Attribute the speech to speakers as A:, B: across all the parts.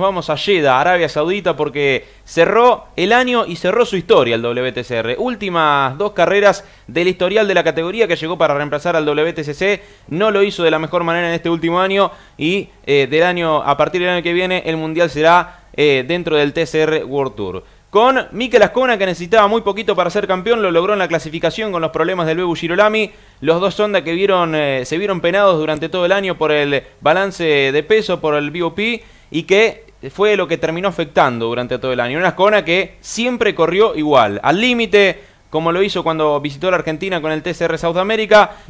A: vamos a Jeddah, Arabia Saudita, porque cerró el año y cerró su historia el WTCR. Últimas dos carreras del historial de la categoría que llegó para reemplazar al WTCC. No lo hizo de la mejor manera en este último año y eh, del año, a partir del año que viene el Mundial será eh, dentro del TCR World Tour. Con Mikel Ascona, que necesitaba muy poquito para ser campeón, lo logró en la clasificación con los problemas del Bebu Girolami. Los dos Honda que vieron, eh, se vieron penados durante todo el año por el balance de peso, por el BOP, y que eh, fue lo que terminó afectando durante todo el año. Una escona que siempre corrió igual, al límite, como lo hizo cuando visitó la Argentina con el TCR South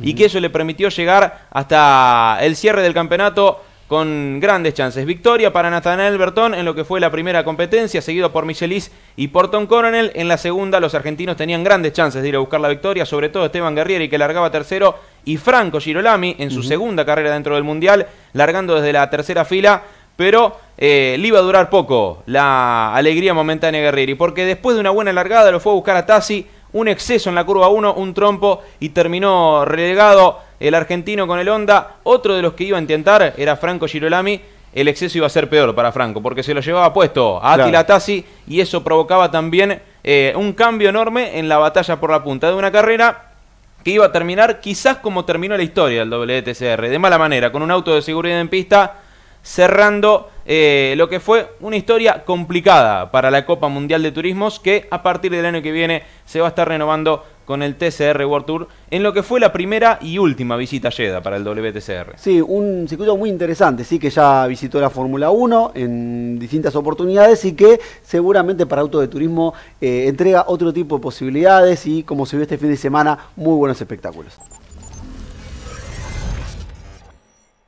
A: y que eso le permitió llegar hasta el cierre del campeonato con grandes chances. Victoria para Nathanael Bertón en lo que fue la primera competencia, seguido por Michelis y por Tom Coronel. En la segunda, los argentinos tenían grandes chances de ir a buscar la victoria, sobre todo Esteban Guerrieri, que largaba tercero, y Franco Girolami en su segunda carrera dentro del Mundial, largando desde la tercera fila pero eh, le iba a durar poco la alegría momentánea a Guerrieri, porque después de una buena largada lo fue a buscar a Tassi, un exceso en la curva 1, un trompo y terminó relegado el argentino con el Honda. Otro de los que iba a intentar era Franco Girolami. El exceso iba a ser peor para Franco porque se lo llevaba puesto a Attila Tassi y eso provocaba también eh, un cambio enorme en la batalla por la punta de una carrera que iba a terminar quizás como terminó la historia del WTCR, de mala manera, con un auto de seguridad en pista cerrando eh, lo que fue una historia complicada para la Copa Mundial de Turismos que a partir del año que viene se va a estar renovando con el TCR World Tour en lo que fue la primera y última visita a Jeddah para el WTCR.
B: Sí, un circuito muy interesante, sí que ya visitó la Fórmula 1 en distintas oportunidades y que seguramente para autos de turismo eh, entrega otro tipo de posibilidades y como se vio este fin de semana, muy buenos espectáculos.